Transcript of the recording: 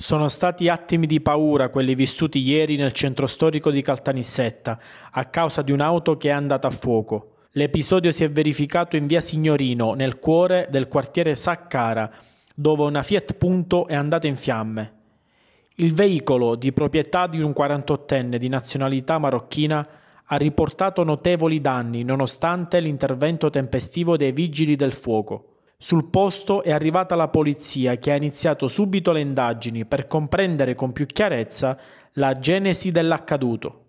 Sono stati attimi di paura quelli vissuti ieri nel centro storico di Caltanissetta, a causa di un'auto che è andata a fuoco. L'episodio si è verificato in via Signorino, nel cuore del quartiere Saccara, dove una Fiat Punto è andata in fiamme. Il veicolo, di proprietà di un 48enne di nazionalità marocchina, ha riportato notevoli danni nonostante l'intervento tempestivo dei vigili del fuoco. Sul posto è arrivata la polizia che ha iniziato subito le indagini per comprendere con più chiarezza la genesi dell'accaduto.